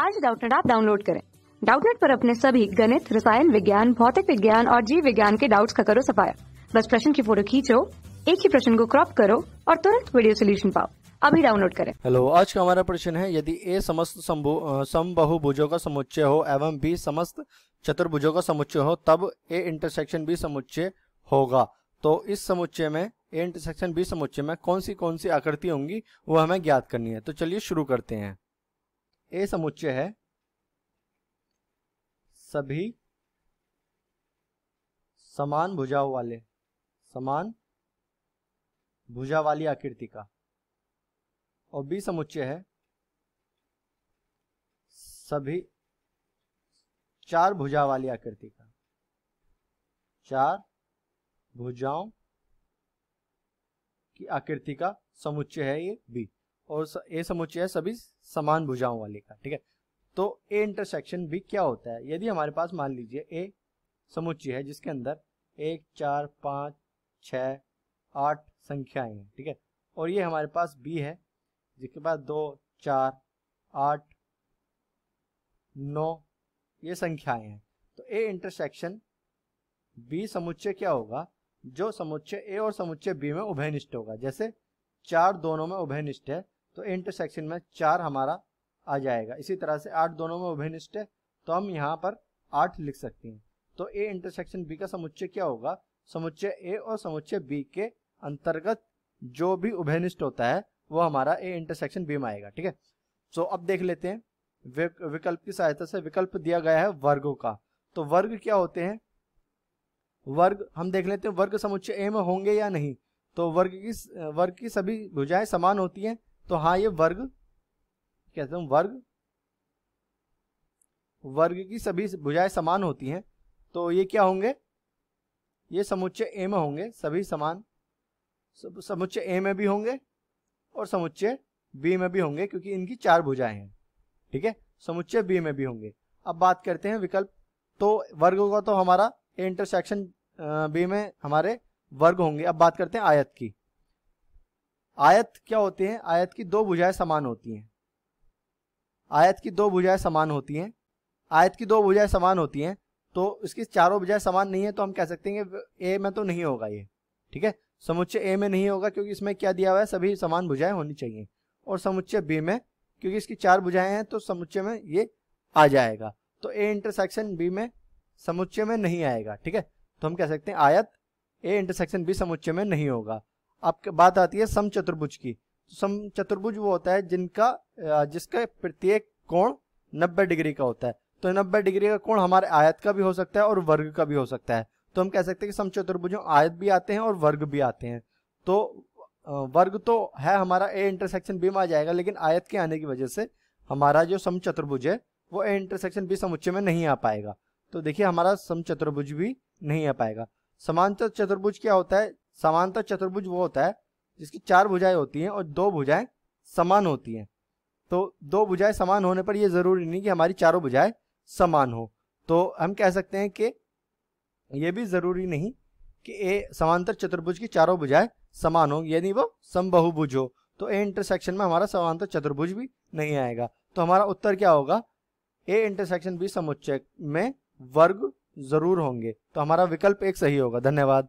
आज डाउटनेट आप डाउनलोड करें डाउटनेट पर अपने सभी गणित रसायन विज्ञान भौतिक विज्ञान और जीव विज्ञान के डाउट्स का करो सफाया बस प्रश्न की फोटो खींचो एक ही प्रश्न को क्रॉप करो और तुरंत वीडियो सोल्यूशन पाओ अभी डाउनलोड करें हेलो आज का हमारा प्रश्न है यदि ए समस्त समबहुभुजों का समुच्चय हो एवं बी समस्त चतुर्भुजों का समुच्चय हो तब ए इंटरसेक्शन बी समुच्चय होगा तो इस समुच्चय में ए इंटरसेक्शन बी समुच्चय में कौन सी कौन सी आकृति होंगी वो हमें ज्ञात करनी है तो चलिए शुरू करते हैं ए समुच्चय है सभी समान भुजाओं वाले समान भुजा वाली आकृति का और बी समुच्चय है सभी चार भुजा वाली आकृति का चार भुजाओं की आकृति का समुच्चय है ये बी और ए समुच्चय है सभी समान भुजाओं वाले का ठीक है तो ए इंटरसेक्शन भी क्या होता है यदि हमारे पास मान लीजिए ए समुच्चय है जिसके अंदर एक चार पाँच छ आठ संख्याएं हैं ठीक है और ये हमारे पास बी है जिसके पास दो चार आठ नौ ये संख्याएं हैं तो ए इंटरसेक्शन बी समुच्चय क्या होगा जो समुच्चय ए और समुच्चय बी में उभयनिष्ठ होगा जैसे चार दोनों में उभयनिष्ठ है तो इंटरसेक्शन में चार हमारा आ जाएगा इसी तरह से आठ दोनों में उभिनिष्ट है तो हम यहाँ पर आठ लिख सकते हैं तो ए इंटरसेक्शन बी का समुच्चय क्या होगा समुच्चय ए और समुच्चय बी के अंतर्गत जो भी उभयनिष्ठ होता है वो हमारा ए इंटरसेक्शन बी में आएगा ठीक है सो अब देख लेते हैं विकल्प की सहायता से विकल्प दिया गया है वर्गों का तो वर्ग क्या होते हैं वर्ग हम देख लेते हैं वर्ग समुच्चय ए में होंगे या नहीं तो वर्ग की वर्ग की सभी भुजाएं समान होती हैं तो हाँ ये वर्ग कहते हैं वर्ग वर्ग की सभी भुजाएं समान होती हैं तो ये क्या होंगे ये समुच्चय ए में होंगे सभी समान समुच्चय ए में भी होंगे और समुच्चय बी में भी होंगे क्योंकि इनकी चार भुजाएं हैं ठीक है समुच्चय बी में भी होंगे अब बात करते हैं विकल्प तो वर्ग का तो हमारा ए इंटरसेक्शन बी में हमारे वर्ग होंगे अब बात करते हैं आयत की आयत क्या होते हैं आयत की दो भुजाएं समान होती हैं आयत की दो भुजाएं समान होती हैं आयत की दो भुजाएं समान होती हैं तो इसकी चारों भुजाएं समान नहीं है तो हम कह सकते हैं ए में तो नहीं होगा ये ठीक है समुच्चय ए में नहीं होगा क्योंकि इसमें क्या दिया हुआ है सभी समान भुजाएं होनी चाहिए और समुच्चय बी में क्योंकि इसकी चार भुजाएं हैं तो समुच्चय में ये आ जाएगा तो ए इंटरसेक्शन बी में समुच्चय में नहीं आएगा ठीक है तो हम कह सकते हैं आयत ए इंटरसेक्शन बी समुच्चय में नहीं होगा आपके बात आती है सम चतुर्भुज की तो सम चतुर्भुज वो होता है जिनका जिसका प्रत्येक कोण 90 डिग्री का होता है तो 90 डिग्री का कोण हमारे आयत का भी हो सकता है और वर्ग का भी हो सकता है तो हम कह सकते हैं कि सम चतुर्भुज आयत भी आते हैं और वर्ग भी आते हैं तो वर्ग तो है हमारा ए इंटरसेक्शन बी में आ जाएगा लेकिन आयत के आने की वजह से हमारा जो सम चतुर्भुज है वो ए इंटरसेक्शन बी समुच्चय में नहीं आ पाएगा तो देखिए हमारा सम चतुर्भुज भी नहीं आ पाएगा समांतर चतुर्भुज क्या होता है समांतर चतुर्भुज वो होता है जिसकी चार भुजाएं होती हैं और दो भुजाएं समान होती हैं तो दो भुजाएं समान होने पर यह ज़रूरी नहीं कि हमारी चारों भुजाएं समान हो तो हम कह सकते हैं कि यह भी ज़रूरी नहीं कि ए समांतर चतुर्भुज की चारों भुजाएं समान हो यानी वो समबहुभुज हो तो ए इंटरसेक्शन में हमारा समांतर चतुर्भुज भी नहीं आएगा तो हमारा उत्तर क्या होगा ए इंटरसेक्शन बी समुच्चय में वर्ग जरूर होंगे तो हमारा विकल्प एक सही होगा धन्यवाद